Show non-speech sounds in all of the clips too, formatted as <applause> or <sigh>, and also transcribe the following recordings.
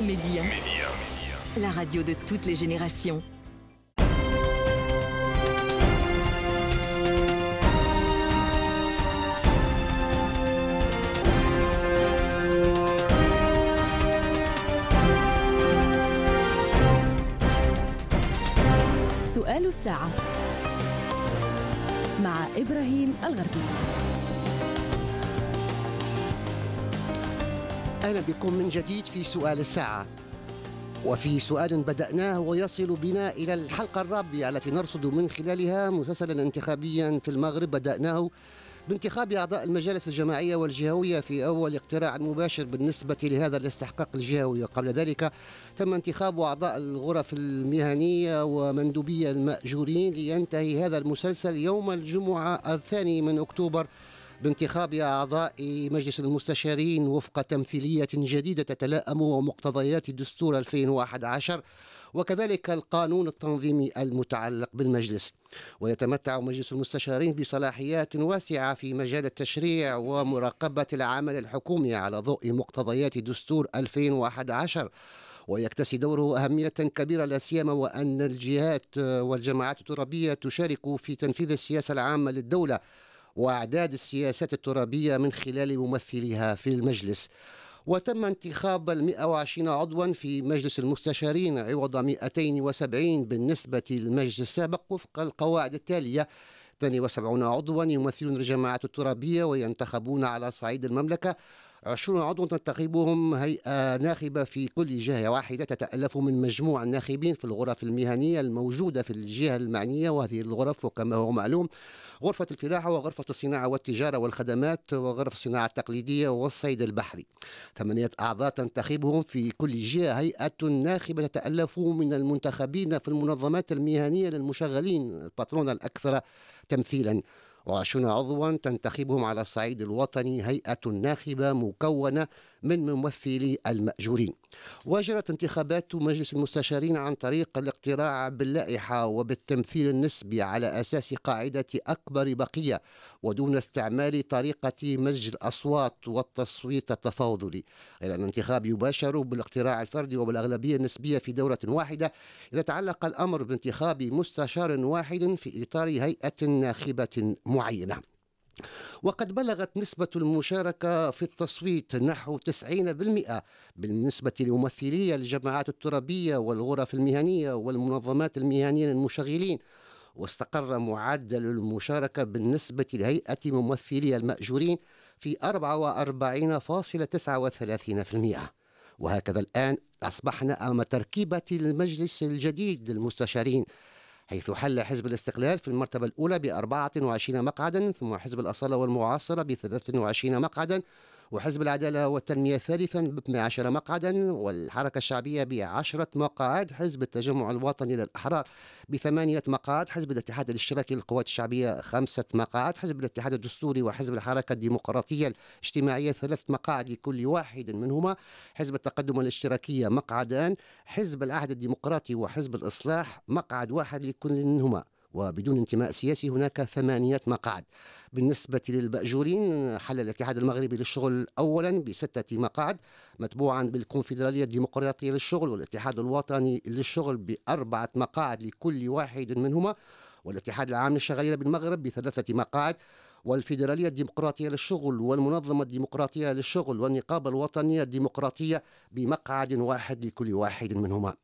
Média. La radio de toutes les générations. سؤال الساعة مع أهلا بكم من جديد في سؤال الساعة وفي سؤال بدأناه ويصل بنا إلى الحلقة الرابعة التي نرصد من خلالها مسلسلا انتخابيا في المغرب بدأناه بانتخاب أعضاء المجالس الجماعية والجهوية في أول اقتراع مباشر بالنسبة لهذا الاستحقاق الجهوي وقبل ذلك تم انتخاب أعضاء الغرف المهنية ومندوبية المأجورين لينتهي هذا المسلسل يوم الجمعة الثاني من أكتوبر بانتخاب أعضاء مجلس المستشارين وفق تمثيلية جديدة تتلائم ومقتضيات دستور 2011 وكذلك القانون التنظيمي المتعلق بالمجلس ويتمتع مجلس المستشارين بصلاحيات واسعة في مجال التشريع ومراقبة العمل الحكومي على ضوء مقتضيات دستور 2011 ويكتسي دوره أهمية كبيرة لا سيما وأن الجهات والجماعات الترابية تشارك في تنفيذ السياسة العامة للدولة وأعداد السياسات الترابية من خلال ممثليها في المجلس وتم انتخاب ال 120 عضوا في مجلس المستشارين عوض 270 بالنسبة للمجلس السابق وفق القواعد التالية 72 عضوا يمثلون الجماعات الترابية وينتخبون على صعيد المملكة عشرون عضوا تنتخبهم هيئة ناخبة في كل جهة واحدة تتألف من مجموع الناخبين في الغرف المهنية الموجودة في الجهة المعنية وهذه الغرف وكما هو معلوم غرفة الفلاحة وغرفة الصناعة والتجارة والخدمات وغرف الصناعة التقليدية والصيد البحري ثمانية أعضاء تنتخبهم في كل جهة هيئة ناخبة تتألف من المنتخبين في المنظمات المهنية للمشغلين الباترون الأكثر تمثيلا وعشرون عضوا تنتخبهم على الصعيد الوطني هيئة ناخبة مكونة من ممثلي المأجورين وجرت انتخابات مجلس المستشارين عن طريق الاقتراع باللائحة وبالتمثيل النسبي على أساس قاعدة أكبر بقية ودون استعمال طريقة مزج الأصوات والتصويت التفاضلي غير أن الانتخاب يباشر بالاقتراع الفردي وبالأغلبية النسبية في دورة واحدة إذا تعلق الأمر بانتخاب مستشار واحد في إطار هيئة ناخبة معينة وقد بلغت نسبة المشاركة في التصويت نحو 90% بالنسبة لممثلي الجماعات الترابية والغرف المهنية والمنظمات المهنية المشغلين واستقر معدل المشاركة بالنسبة لهيئة ممثلي المأجورين في 44.39% وهكذا الآن أصبحنا أمام تركيبة المجلس الجديد للمستشارين حيث حل حزب الاستقلال في المرتبة الأولى ب 24 مقعدا ثم حزب الأصالة والمعاصرة ب 23 مقعدا وحزب العدالة والتنمية ثالثا ب 12 مقعدا والحركة الشعبية ب 10 مقاعد حزب التجمع الوطني للأحرار بثمانية مقاعد حزب الاتحاد الاشتراكي للقوات الشعبية خمسة مقاعد حزب الاتحاد الدستوري وحزب الحركة الديمقراطية الاجتماعية ثلاث مقاعد لكل واحد منهما حزب التقدم الاشتراكية مقعدان حزب العهد الديمقراطي وحزب الإصلاح مقعد واحد لكل منهما وبدون انتماء سياسي هناك ثمانية مقاعد بالنسبة للبأجورين حل الاتحاد المغربي للشغل أولا بستة مقاعد متبوعا بالكونفدرالية الديمقراطية للشغل والاتحاد الوطني للشغل بأربعة مقاعد لكل واحد منهما والاتحاد العام للشغالين بالمغرب بثلاثة مقاعد والفيدرالية الديمقراطية للشغل والمنظمة الديمقراطية للشغل والنقابة الوطنية الديمقراطية بمقعد واحد لكل واحد منهما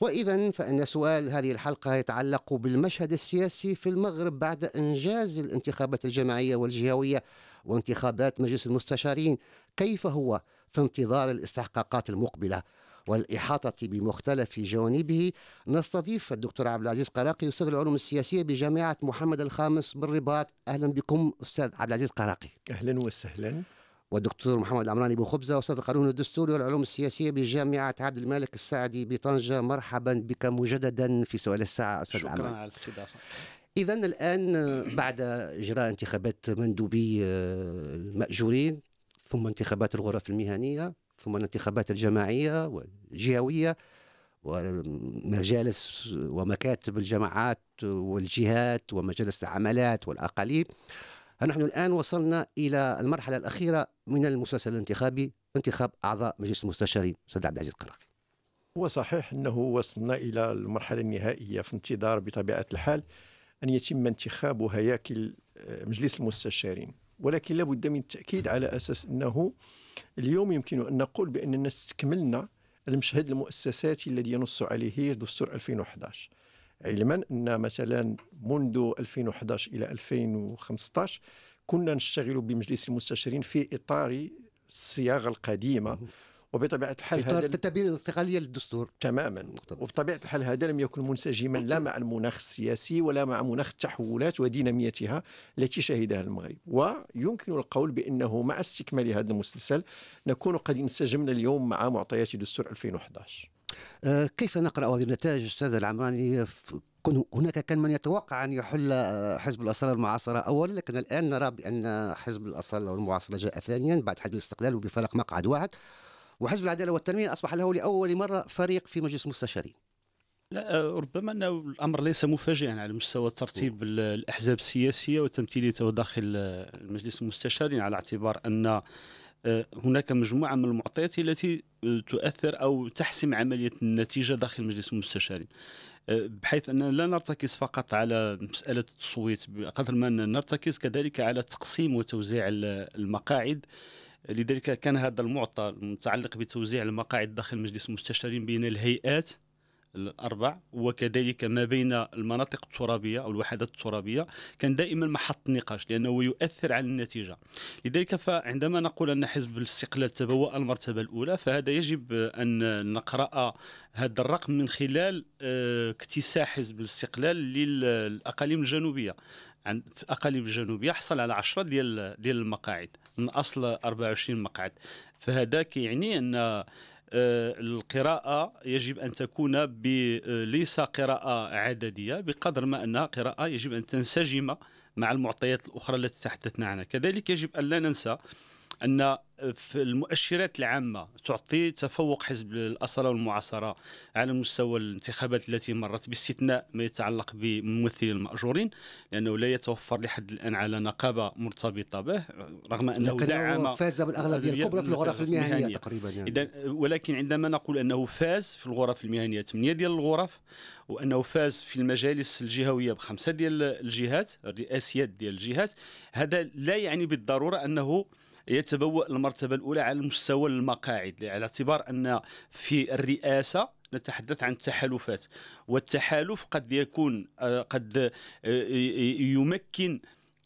وإذا فإن سؤال هذه الحلقة يتعلق بالمشهد السياسي في المغرب بعد إنجاز الانتخابات الجماعية والجهوية وانتخابات مجلس المستشارين كيف هو في انتظار الاستحقاقات المقبلة والإحاطة بمختلف جوانبه نستضيف الدكتور عبد العزيز قراقي أستاذ العلوم السياسية بجامعة محمد الخامس بالرباط أهلا بكم أستاذ عبد العزيز قراقي أهلا وسهلا والدكتور محمد عمراني ابو خبزه استاذ القانون الدستوري والعلوم السياسيه بجامعه عبد الملك السعدي بطنجه مرحبا بك مجددا في سؤال الساعه استاذ شكرا العمراني. على الاستضافه اذا الان بعد اجراء انتخابات مندوبي آه، الماجورين ثم انتخابات الغرف المهنيه ثم الانتخابات الجماعيه والجهويه ومجالس ومكاتب الجماعات والجهات ومجالس العملات والاقاليم نحن الآن وصلنا إلى المرحلة الأخيرة من المسلسل الانتخابي انتخاب أعضاء مجلس المستشارين سيد عبد العزيز القرافي هو صحيح أنه وصلنا إلى المرحلة النهائية في انتظار بطبيعة الحال أن يتم انتخاب هياكل آه، مجلس المستشارين ولكن لابد من التأكيد على أساس أنه اليوم يمكن أن نقول بأننا استكملنا المشهد المؤسساتي الذي ينص عليه دستور 2011 علما ان مثلا منذ 2011 الى 2015 كنا نشتغل بمجلس المستشارين في اطار الصياغه القديمه وبطبيعه الحال هذا التتابير الانتقاليه للدستور تماما وبطبيعه الحال هذا لم يكن منسجما لا مع المناخ السياسي ولا مع مناخ التحولات وديناميتها التي شهدها المغرب ويمكن القول بانه مع استكمال هذا المسلسل نكون قد انسجمنا اليوم مع معطيات دستور 2011 آه، كيف نقرا هذه النتائج استاذ العمراني هناك كان من يتوقع ان يحل آه، حزب الاصاله المعاصره اولا لكن الان نرى بان حزب الاصاله المعاصره جاء ثانيا بعد حزب الاستقلال وبفرق مقعد واحد وحزب العداله والتنميه اصبح له لاول مره فريق في مجلس مستشارين لا آه، ربما انه الامر ليس مفاجئا على مستوى ترتيب نعم. الاحزاب السياسيه وتمثيليته داخل المجلس المستشارين على اعتبار ان آه، هناك مجموعه من المعطيات التي آه، تؤثر او تحسم عمليه النتيجه داخل مجلس المستشارين آه، بحيث اننا لا نرتكز فقط على مساله التصويت بقدر ما نرتكز كذلك على تقسيم وتوزيع المقاعد لذلك كان هذا المعطى المتعلق بتوزيع المقاعد داخل مجلس المستشارين بين الهيئات الاربع وكذلك ما بين المناطق الترابيه او الوحدات الترابيه كان دائما محط نقاش لانه يؤثر على النتيجه لذلك فعندما نقول ان حزب الاستقلال تبوأ المرتبه الاولى فهذا يجب ان نقرا هذا الرقم من خلال آه، اكتساح حزب الاستقلال للاقاليم الجنوبيه عند في الاقاليم الجنوبيه حصل على 10 ديال ديال المقاعد من اصل 24 مقعد فهذا كيعني ان آه، القراءة يجب أن تكون آه، ليس قراءة عددية بقدر ما أنها قراءة يجب أن تنسجم مع المعطيات الأخرى التي تحدثنا عنها كذلك يجب أن لا ننسى ان في المؤشرات العامه تعطي تفوق حزب الاصاله والمعاصره على مستوى الانتخابات التي مرت باستثناء ما يتعلق بممثلين الماجورين لانه لا يتوفر لحد الان على نقابه مرتبطه به رغم انه لكن دعم فاز بالاغلبيه الكبرى في الغرف المهنيه, المهنية تقريبا يعني. اذا ولكن عندما نقول انه فاز في الغرف المهنيه 8 ديال الغرف وانه فاز في المجالس الجهويه بخمسه ديال الجهات الرئاسيات ديال الجهات هذا لا يعني بالضروره انه يتبوأ المرتبة الأولى على المستوى المقاعد على اعتبار أن في الرئاسة نتحدث عن التحالفات والتحالف قد يكون آه، قد آه، يمكن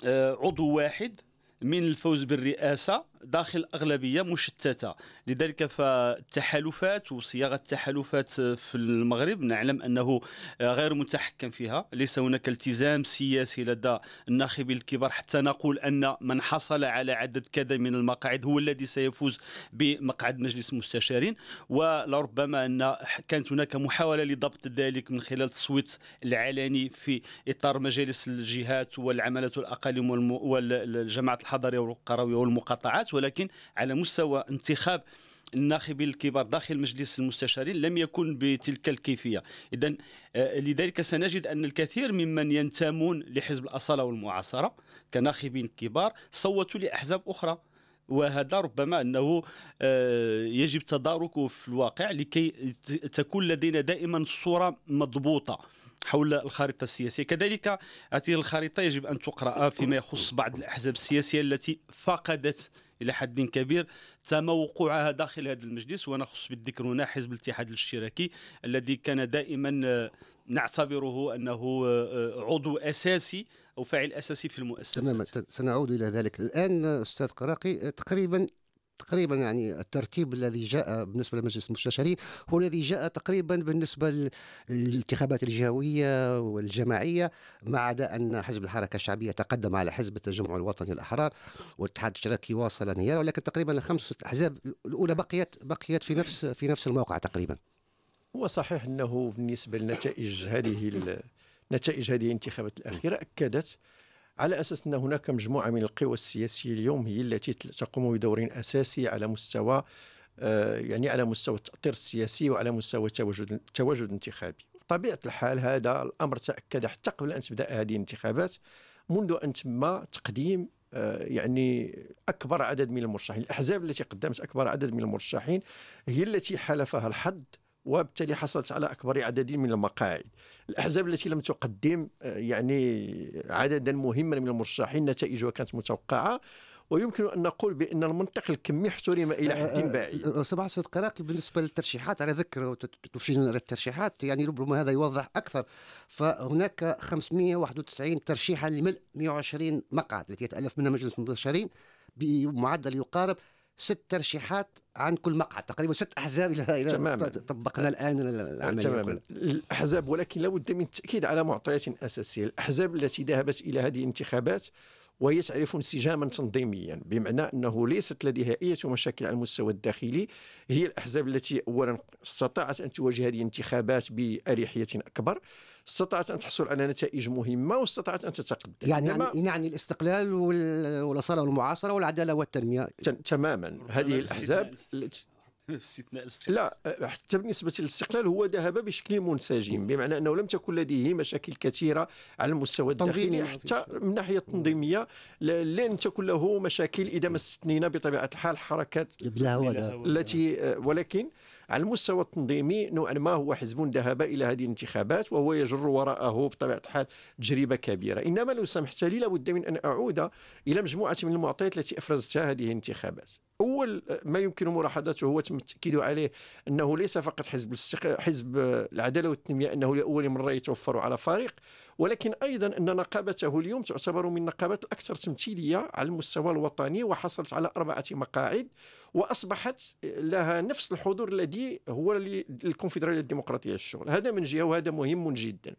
آه، عضو واحد من الفوز بالرئاسة داخل أغلبية مشتتة لذلك فالتحالفات وصياغة التحالفات في المغرب نعلم أنه غير متحكم فيها ليس هناك التزام سياسي لدى الناخبين الكبار حتى نقول أن من حصل على عدد كذا من المقاعد هو الذي سيفوز بمقعد مجلس المستشارين ولربما أن كانت هناك محاولة لضبط ذلك من خلال التصويت العلني في إطار مجالس الجهات والعملات الأقاليم والجماعات الحضرية والقروية والمقاطعات ولكن على مستوى انتخاب الناخبين الكبار داخل مجلس المستشارين لم يكن بتلك الكيفيه اذا آه، لذلك سنجد ان الكثير ممن ينتمون لحزب الاصاله والمعاصره كناخبين كبار صوتوا لاحزاب اخرى وهذا ربما انه آه، يجب تداركه في الواقع لكي تكون لدينا دائما صوره مضبوطه حول الخارطة السياسية كذلك هذه الخريطة يجب أن تقرأ فيما يخص بعض الأحزاب السياسية التي فقدت إلى حد كبير تموقعها داخل هذا المجلس ونخص بالذكر هنا حزب الاتحاد الاشتراكي الذي كان دائما نعتبره أنه عضو أساسي أو فاعل أساسي في المؤسسة تماما سنعود إلى ذلك الآن أستاذ قراقي تقريبا تقريبا يعني الترتيب الذي جاء بالنسبه لمجلس المستشارين هو الذي جاء تقريبا بالنسبه للانتخابات الجهويه والجماعيه ما عدا ان حزب الحركه الشعبيه تقدم على حزب التجمع الوطني الاحرار والاتحاد الاشتراكي واصل انهياره ولكن تقريبا الخمس احزاب الاولى بقيت بقيت في نفس في نفس الموقع تقريبا. هو صحيح انه بالنسبه لنتائج هذه نتائج هذه الانتخابات الاخيره اكدت على اساس ان هناك مجموعه من القوى السياسيه اليوم هي التي تقوم بدور اساسي على مستوى آه، يعني على مستوى التاطير السياسي وعلى مستوى التواجد التواجد الانتخابي طبيعه الحال هذا الامر تاكد حتى قبل ان تبدا هذه الانتخابات منذ ان تم تقديم آه، يعني اكبر عدد من المرشحين الاحزاب التي قدمت اكبر عدد من المرشحين هي التي حالفها الحظ وبالتالي حصلت على اكبر عدد من المقاعد. الاحزاب التي لم تقدم آه، يعني عددا مهما من المرشحين نتائجها كانت متوقعه ويمكن ان نقول بان المنطق الكمي احترم الى آه، حد آه، بعيد. صباح استاذ قراق بالنسبه للترشيحات على ذكر تفشينا الترشيحات يعني ربما هذا يوضح اكثر فهناك 591 ترشيحا لملء 120 مقعد التي يتالف منها مجلس المبشرين بمعدل يقارب ست ترشيحات عن كل مقعد تقريبا ست احزاب الى طبقنا الان العمليه تماما الاحزاب ولكن لابد من التاكيد على معطيات اساسيه الاحزاب التي ذهبت الى هذه الانتخابات وهي تعرف انسجاما تنظيميا بمعنى انه ليست لديها اي مشاكل على المستوى الداخلي هي الاحزاب التي اولا استطاعت ان تواجه هذه الانتخابات باريحيه اكبر استطاعت ان تحصل على نتائج مهمه واستطاعت ان تتقدم يعني يعني, يعني الاستقلال والاصاله والمعاصره والعداله والتنميه تماما هذه الاحزاب <laughs> الاستقلال لا أه، حتى بالنسبه للاستقلال هو ذهب بشكل منسجم بمعنى انه لم تكن لديه مشاكل كثيره على المستوى الداخلي حتى من ناحيه التنظيميه لن تكن له مشاكل اذا ما استثنينا بطبيعه الحال حركات التي أه، ولكن على المستوى التنظيمي نوعا ما هو حزب ذهب الى هذه الانتخابات وهو يجر وراءه بطبيعه الحال تجربه كبيره انما لو سمحت لي لابد من ان اعود الى مجموعه من المعطيات التي افرزتها هذه الانتخابات اول ما يمكن ملاحظته هو تم التاكيد عليه انه ليس فقط حزب الاستق... حزب العداله والتنميه انه لاول مره يتوفر على فريق ولكن ايضا ان نقابته اليوم تعتبر من النقابات الاكثر تمثيليه على المستوى الوطني وحصلت على اربعه مقاعد واصبحت لها نفس الحضور الذي هو للكونفدراليه الديمقراطيه الشغل هذا من جهه وهذا مهم جدا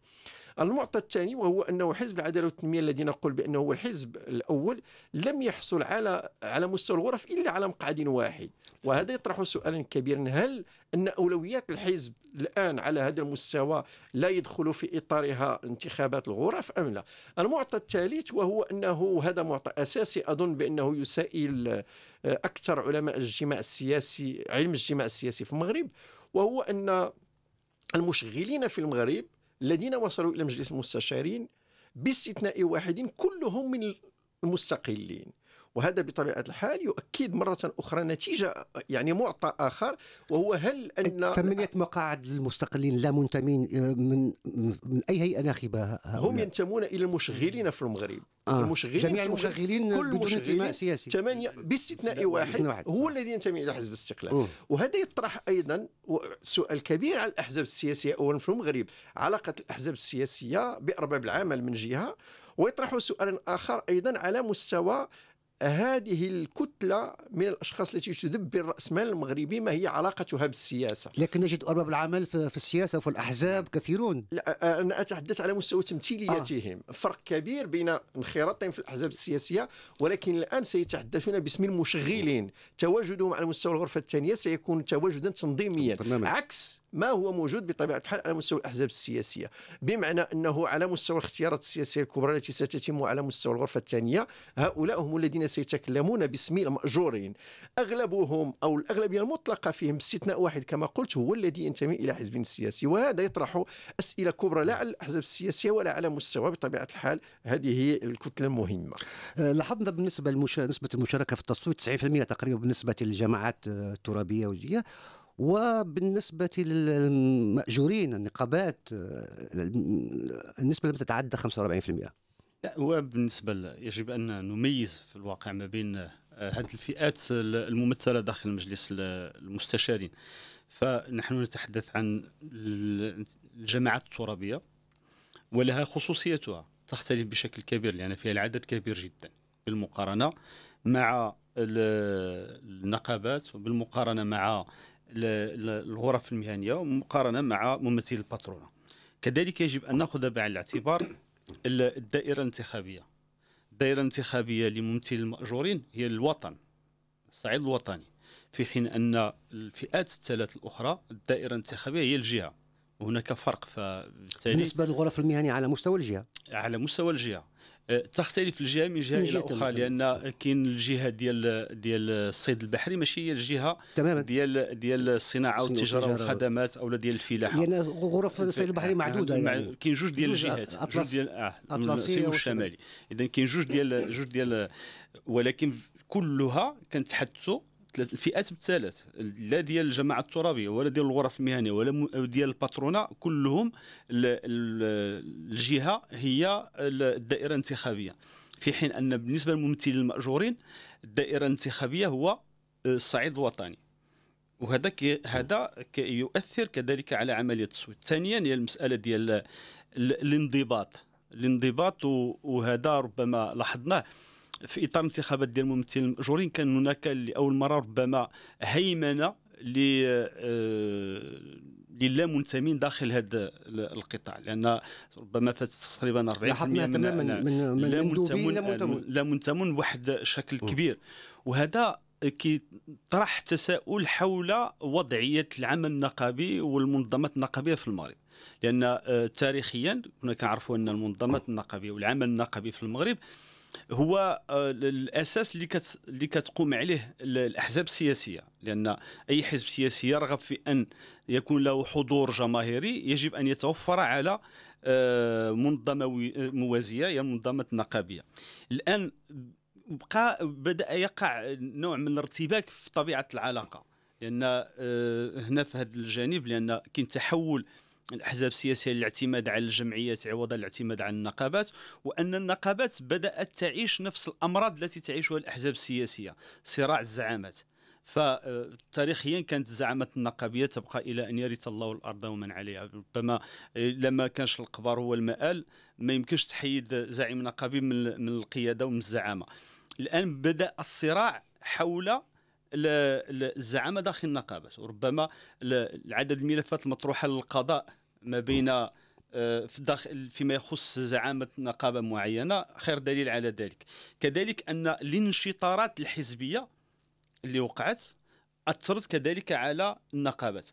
المعطى الثاني وهو أنه حزب العدالة والتنمية الذي نقول بأنه هو الحزب الأول لم يحصل على على مستوى الغرف إلا على مقعد واحد وهذا يطرح سؤالا كبيرا هل أن أولويات الحزب الآن على هذا المستوى لا يدخل في إطارها انتخابات الغرف أم لا المعطى الثالث وهو أنه هذا معطى أساسي أظن بأنه يسائل آه، أكثر علماء الاجتماع السياسي علم الاجتماع السياسي في المغرب وهو أن المشغلين في المغرب الذين وصلوا إلى مجلس المستشارين باستثناء واحد كلهم من المستقلين وهذا بطبيعه الحال يؤكد مره اخرى نتيجه يعني معطى اخر وهو هل ان ثمانيه مقاعد المستقلين لا منتمين آه، من من اي هيئه ناخبه هم ينتمون الى المشغلين في المغرب آه. المشغلين جميع المشغلين كل بدون انتماء سياسي ثمانية باستثناء واحد, واحد هو الذي ينتمي الى حزب الاستقلال وهذا يطرح ايضا سؤال كبير على الاحزاب السياسيه اولا في المغرب علاقه الاحزاب السياسيه بارباب العمل من جهه ويطرح سؤالا اخر ايضا على مستوى هذه الكتلة من الأشخاص التي تدبر مال المغربي ما هي علاقتها بالسياسة لكن نجد أرباب العمل في السياسة وفي الأحزاب كثيرون لا أنا أتحدث على مستوى تمثيليتهم آه. فرق كبير بين انخراطهم في الأحزاب السياسية ولكن الآن سيتحدثون باسم المشغلين تواجدهم على مستوى الغرفة الثانية سيكون تواجدا تنظيميا عكس ما هو موجود بطبيعه الحال على مستوى الاحزاب السياسيه بمعنى انه على مستوى الاختيارات السياسيه الكبرى التي ستتم على مستوى الغرفه الثانيه هؤلاء هم الذين سيتكلمون باسم الماجورين اغلبهم او الاغلبيه المطلقه فيهم باستثناء واحد كما قلت هو الذي ينتمي الى حزب سياسي وهذا يطرح اسئله كبرى لا على الاحزاب السياسيه ولا على مستوى بطبيعه الحال هذه الكتله المهمه أه، لاحظنا بالنسبه نسبه المشاركه في التصويت 90% تقريبا بالنسبه للجماعات أه، الترابيه وبالنسبة للمأجورين النقابات النسبة لم تتعدى 45% لا وبالنسبة يجب أن نميز في الواقع ما بين آه، هذه الفئات الممثلة داخل مجلس المستشارين فنحن نتحدث عن الجماعات الترابية ولها خصوصيتها تختلف بشكل كبير لأن فيها العدد كبير جدا بالمقارنة مع النقابات وبالمقارنة مع الغرف المهنيه مقارنه مع ممثل الباترونه كذلك يجب ان ناخذ بعين الاعتبار الدائره الانتخابيه الدائره الانتخابيه لممثل الماجورين هي الوطن الصعيد الوطني في حين ان الفئات الثلاث الاخرى الدائره الانتخابيه هي الجهه هناك فرق فبالتالي بالنسبه للغرف المهنيه على مستوى الجهه على مستوى الجهه أه، تختلف الجهه من جهه الى اخرى لان كاين الجهه ديال ديال الصيد البحري ماشي هي الجهه تماما ديال ديال الصناعه والتجاره والخدمات او ديال الفلاحه يعني غرف الصيد البحري معدوده يعني كاين جوج ديال الجهات جوج ديال اه الاطلسيه والشمالي اذا كاين جوج ديال جوج ديال ولكن كلها كنتحدثوا الفئات بالثلاث لا ديال الجماعه الترابيه ولا ديال الغرف المهنيه ولا ديال الباترونه كلهم الجهه هي الدائره الانتخابيه في حين ان بالنسبه للممثلين الماجورين الدائره الانتخابيه هو آه، الصعيد الوطني وهذا كي هذا كي يؤثر كذلك على عمليه التصويت ثانيا هي المساله ديال الانضباط الانضباط وهذا ربما لاحظناه في اطار انتخابات ديال الممثلين المأجورين كان هناك لاول مره ربما هيمنه آه، للا منتمين داخل هذا القطاع لان ربما فات تقريبا 40% لاحظنا تماما من, من, من لا منتمون لا منتمون بواحد الشكل كبير وهذا كيطرح تساؤل حول وضعيه العمل النقابي والمنظمات النقابيه في المغرب لان آه، تاريخيا كنا كنعرفوا ان المنظمات النقابيه والعمل النقابي في المغرب هو آه، الاساس اللي اللي كتقوم عليه الاحزاب السياسيه لان اي حزب سياسي يرغب في ان يكون له حضور جماهيري يجب ان يتوفر على آه، منظمه موازيه هي منظمه نقابيه الان بقى بدا يقع نوع من الارتباك في طبيعه العلاقه لان آه، هنا في هذا الجانب لان كاين تحول الاحزاب السياسيه الاعتماد على الجمعيات عوض الاعتماد على النقابات وان النقابات بدات تعيش نفس الامراض التي تعيشها الاحزاب السياسيه صراع الزعامات فتاريخيا آه، كانت زعامة النقابيه تبقى الى ان يرث الله الارض ومن عليها ربما آه، لما كانش القبر هو المآل ما يمكنش تحيد زعيم نقابي من القياده ومن الزعامه الان بدا الصراع حول الزعامه داخل النقابات وربما عدد الملفات المطروحه للقضاء ما بين آه، في داخل فيما يخص زعامه نقابه معينه خير دليل على ذلك كذلك ان الانشطارات الحزبيه اللي وقعت اثرت كذلك على النقابات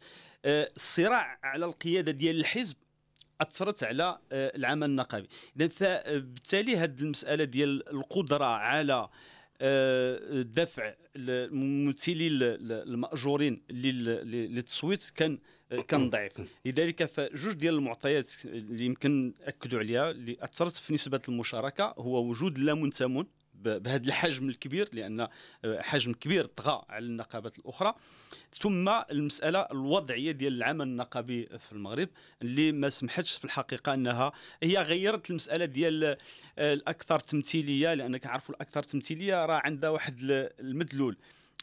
آه، الصراع على القياده ديال الحزب اثرت على آه، العمل النقابي اذا فبالتالي هذه المساله ديال القدره على دفع الممثلي الماجورين للتصويت كان كان ضعيف لذلك فجوج ديال المعطيات اللي يمكن ناكدوا عليها اللي اثرت في نسبه المشاركه هو وجود لا منتمون بهذا الحجم الكبير لان آه، حجم كبير طغى على النقابات الاخرى ثم المساله الوضعيه ديال العمل النقابي في المغرب اللي ما سمحتش في الحقيقه انها هي غيرت المساله ديال آه، الاكثر تمثيليه لان كنعرفوا الاكثر تمثيليه راه عندها واحد المدلول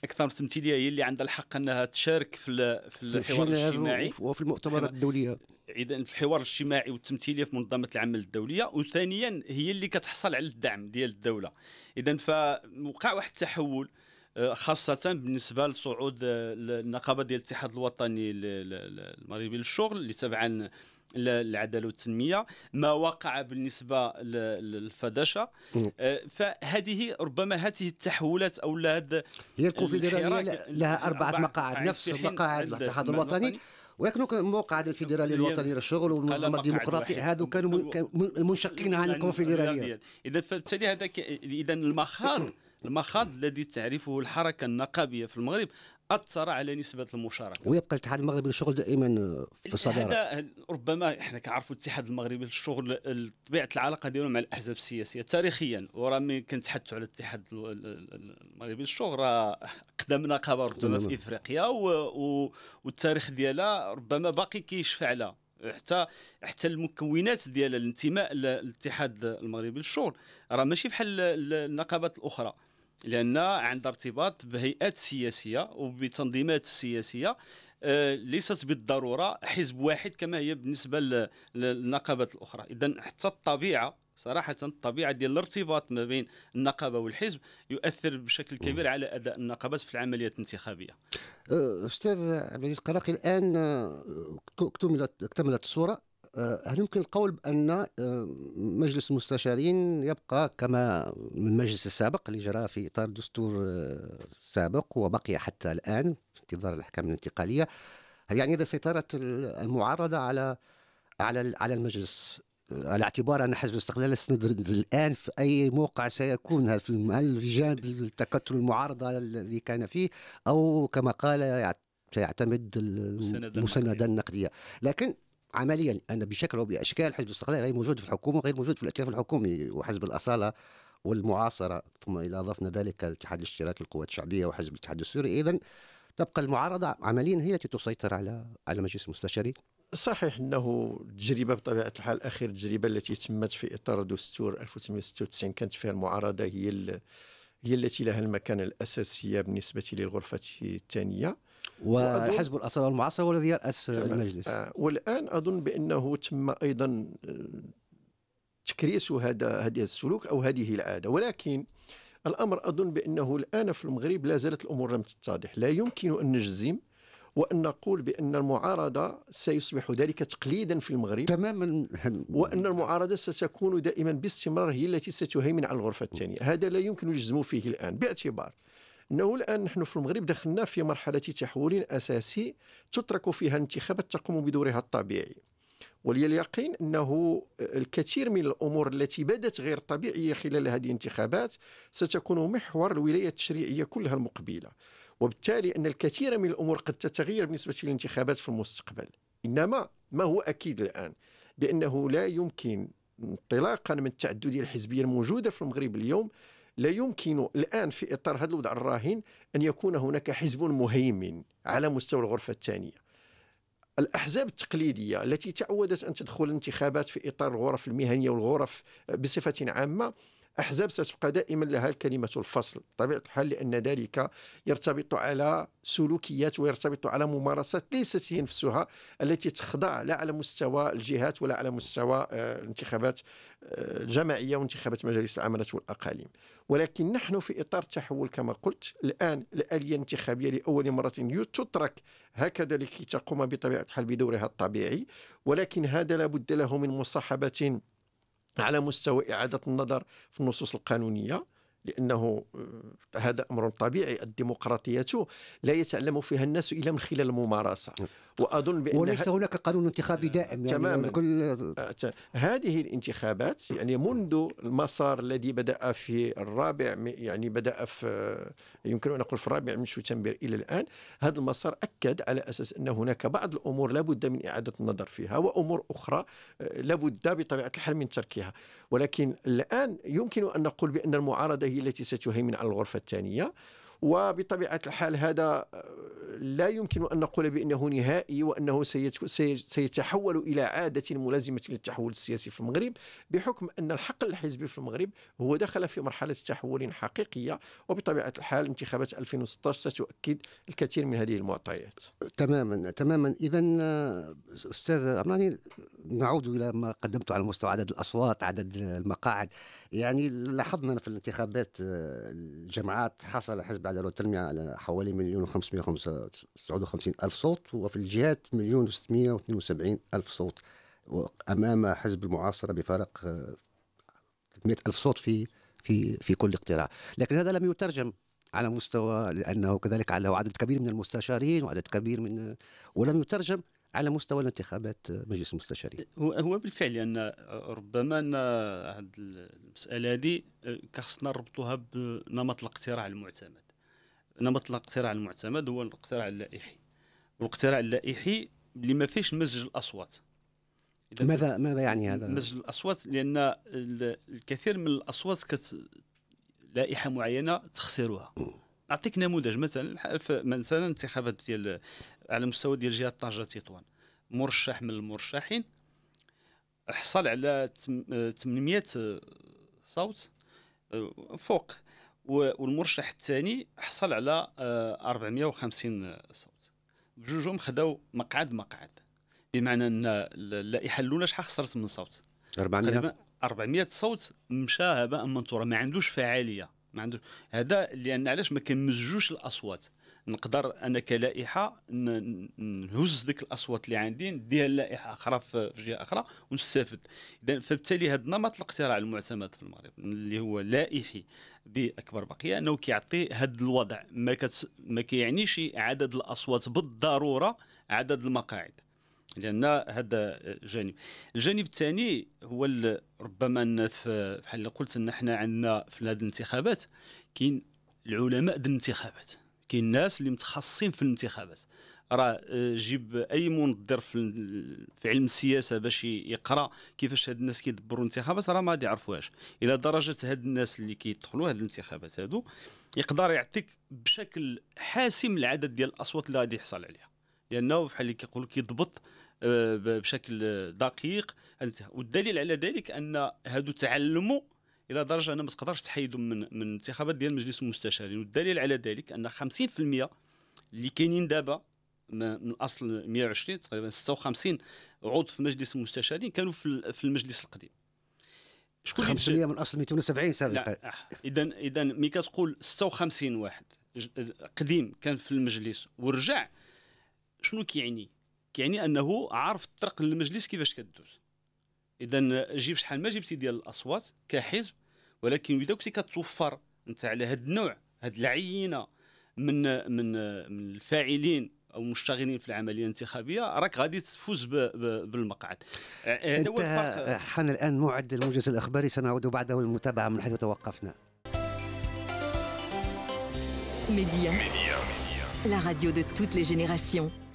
اكثر تمثيليه هي اللي عندها الحق انها تشارك في في الحوار الاجتماعي وفي المؤتمرات الدوليه اذا في الحوار الاجتماعي والتمثيليه في منظمه العمل الدوليه وثانيا هي اللي كتحصل على الدعم ديال الدوله اذا فوقع واحد التحول آه، خاصة بالنسبة لصعود آه، النقابة ديال الاتحاد الوطني المغربي للشغل اللي تبعا العداله والتنميه ما وقع بالنسبه للفدشه آه، فهذه ربما هذه التحولات او هذا هي الكونفدراليه لها اربعه مقاعد نفس مقاعد الاتحاد الوطني ولكن موقع الفيدرالي الوطني للشغل والمنظمه الديمقراطيه هذو كانوا المنشقين عن الكونفدراليه اذا فبالتالي هذا اذا المخاض المخاض الذي تعرفه الحركة النقابية في المغرب اثر على نسبه المشاركه ويبقى الاتحاد المغربي للشغل دائما في الصداره هذا ربما احنا كنعرفوا الاتحاد المغربي للشغل طبيعه العلاقه ديالو مع الاحزاب السياسيه تاريخيا وراه ملي كنتحدثوا على الاتحاد المغربي للشغل راه اقدم نقابه ربما في افريقيا و... و... والتاريخ ديالها ربما باقي كيشفع لها حتى حتى المكونات ديال الانتماء للاتحاد المغربي للشغل راه ماشي بحال النقابات الاخرى لان عندها ارتباط بهيئات سياسيه وبتنظيمات سياسيه آه، ليست بالضروره حزب واحد كما هي بالنسبه للنقابات الاخرى اذا حتى الطبيعه صراحة الطبيعة ديال الارتباط ما بين النقابة والحزب يؤثر بشكل كبير على أداء النقابات في العمليات الانتخابية أستاذ عبد العزيز الآن آه، اكتملت اكتملت الصورة آه، هل يمكن القول بان آه، مجلس المستشارين يبقى كما المجلس السابق اللي جرى في اطار دستور آه، سابق وبقي حتى الان في انتظار الاحكام الانتقاليه هل يعني اذا سيطره المعارضه على على على المجلس على اعتبار ان حزب الاستقلال يسند الان في اي موقع سيكون هل في جانب التكتل المعارضه الذي كان فيه او كما قال سيعتمد مسندا النقديه لكن عمليا ان بشكل او باشكال حزب الاستقلال غير موجود في الحكومه غير موجود في الائتلاف الحكومي وحزب الاصاله والمعاصره ثم الى اضفنا ذلك الاتحاد الاشتراكي القوات الشعبيه وحزب الاتحاد السوري اذا تبقى المعارضه عمليا هي التي تسيطر على على مجلس المستشارين صحيح انه تجربه بطبيعه الحال اخر تجربه التي تمت في اطار دستور 1996 كانت فيها المعارضه هي هي التي لها المكانه الاساسيه بالنسبه للغرفه الثانيه وحزب الاصاله المعاصره هو الذي يراس المجلس آه، والان اظن بانه تم ايضا آه، تكريس هذا هذه السلوك او هذه العاده ولكن الامر اظن بانه الان في المغرب لا زالت الامور لم تتضح لا يمكن ان نجزم وان نقول بان المعارضه سيصبح ذلك تقليدا في المغرب تماما وان المعارضه ستكون دائما باستمرار هي التي ستهيمن على الغرفه الثانيه هذا لا يمكن الجزم فيه الان باعتبار انه الان نحن في المغرب دخلنا في مرحله تحول اساسي تترك فيها الانتخابات تقوم بدورها الطبيعي ولي اليقين انه الكثير من الامور التي بدت غير طبيعيه خلال هذه الانتخابات ستكون محور الولايه التشريعيه كلها المقبله وبالتالي ان الكثير من الامور قد تتغير بالنسبه للانتخابات في المستقبل انما ما هو اكيد الان بانه لا يمكن انطلاقا من التعدديه الحزبيه الموجوده في المغرب اليوم لا يمكن الآن في إطار هذا الوضع الراهن أن يكون هناك حزب مهيمن على مستوى الغرفة الثانية الأحزاب التقليدية التي تعودت أن تدخل الانتخابات في إطار الغرف المهنية والغرف بصفة عامة احزاب ستبقى دائما لها كلمه الفصل بطبيعه الحال لان ذلك يرتبط على سلوكيات ويرتبط على ممارسات ليست هي نفسها التي تخضع لا على مستوى الجهات ولا على مستوى الانتخابات آه، الجماعيه آه، وانتخابات مجالس العماله والاقاليم ولكن نحن في اطار تحول كما قلت الان الاليه الانتخابيه لاول مره تترك هكذا لكي تقوم بطبيعه الحال بدورها الطبيعي ولكن هذا لابد له من مصاحبه على مستوى إعادة النظر في النصوص القانونية لأنه آه، هذا أمر طبيعي الديمقراطية لا يتعلم فيها الناس إلا من خلال الممارسة وأظن بأن وليس هناك قانون انتخابي دائم يعني تماما كل... هذه الانتخابات يعني منذ المسار الذي بدأ في الرابع يعني بدأ في آه، يمكن أن أقول في الرابع من شتنبر إلى الآن هذا المسار أكد على أساس أن هناك بعض الأمور لابد من إعادة النظر فيها وأمور أخرى آه، لابد بطبيعة الحال من تركها ولكن الآن يمكن أن نقول بأن المعارضة هي التي ستهيمن على الغرفة الثانية وبطبيعة الحال هذا آه، لا يمكن أن نقول بأنه نهائي وأنه سيتحول إلى عادة ملازمة للتحول السياسي في المغرب بحكم أن الحقل الحزبي في المغرب هو دخل في مرحلة تحول حقيقية وبطبيعة الحال انتخابات 2016 ستؤكد الكثير من هذه المعطيات تماما تماما إذا آه، أستاذ عمراني نعود الى ما قدمته على مستوى عدد الاصوات عدد المقاعد يعني لاحظنا في الانتخابات آه، الجماعات حصل حزب العداله والتنميه على حوالي مليون و559 الف صوت وفي الجهات مليون و672 الف صوت امام حزب المعاصره بفارق 300 آه، الف صوت في في في كل اقتراع لكن هذا لم يترجم على مستوى لانه كذلك على عدد كبير من المستشارين وعدد كبير من ولم يترجم على مستوى الانتخابات مجلس المستشارين هو هو بالفعل ان يعني ربما ان هذه المساله هذه آه، خصنا نربطوها بنمط الاقتراع المعتمد نمط الاقتراع المعتمد هو الاقتراع اللائحي والاقتراع اللائحي اللي ما فيش مزج الاصوات ماذا ماذا يعني هذا؟ مزج الاصوات لان الكثير من الاصوات كت لائحه معينه تخسرها اعطيك نموذج مثلا مثلا انتخابات ديال على مستوى ديال جهه طنجه تطوان مرشح من المرشحين حصل على 800 صوت آه، فوق والمرشح الثاني حصل على 450 آه، صوت بجوجهم خداو مقعد مقعد بمعنى ان اللائحه الاولى شحال خسرت من صوت 400 400 صوت مشى هباء منثورا ما عندوش فعاليه ما عندوش هذا لان علاش ما كنمزجوش الاصوات نقدر انا كلائحه نهز ديك الاصوات اللي عندي نديها لائحه اخرى في جهه اخرى ونستافد اذا فبالتالي هذا النمط الاقتراع المعتمد في المغرب اللي هو لائحي باكبر بقيه انه كيعطي هذا الوضع ما كت... ما كيعنيش عدد الاصوات بالضروره عدد المقاعد لان هذا جانب الجانب الثاني هو ربما ان بحال قلت ان حنا عندنا في هذه الانتخابات كاين العلماء ديال الانتخابات كاين الناس اللي متخصصين في الانتخابات راه آه، جيب اي منظر في علم السياسه باش يقرا كيفاش هاد الناس كيدبروا الانتخابات راه ما غادي يعرفوهاش الى درجه هاد الناس اللي كيدخلوا هاد الانتخابات هادو يقدر يعطيك بشكل حاسم العدد ديال الاصوات اللي غادي يحصل عليها لانه بحال اللي كيقولوا كيضبط آه، بشكل دقيق والدليل على ذلك ان هادو تعلموا الى درجه ان ما تقدرش تحيدهم من من الانتخابات ديال مجلس المستشارين والدليل على ذلك ان 50% اللي كاينين دابا من اصل 120 تقريبا 56 عضو في مجلس المستشارين كانوا في المجلس القديم شكون 500 من اصل 270 سابقا اذا اذا ملي كتقول 56 واحد قديم كان في المجلس ورجع شنو كيعني كيعني انه عارف الطرق للمجلس كيفاش كدوز اذا جيب شحال ما جبتي ديال الاصوات كحزب ولكن اذا كنتي كتوفر انت على هذا النوع هاد العينه من من من الفاعلين او المشتغلين في العمليه الانتخابيه راك غادي تفوز بالمقعد هذا هو الفرق حان الان موعد الموجز الاخباري سنعود بعده للمتابعه من حيث توقفنا ميديا لا راديو دو توت لي جينيراسيون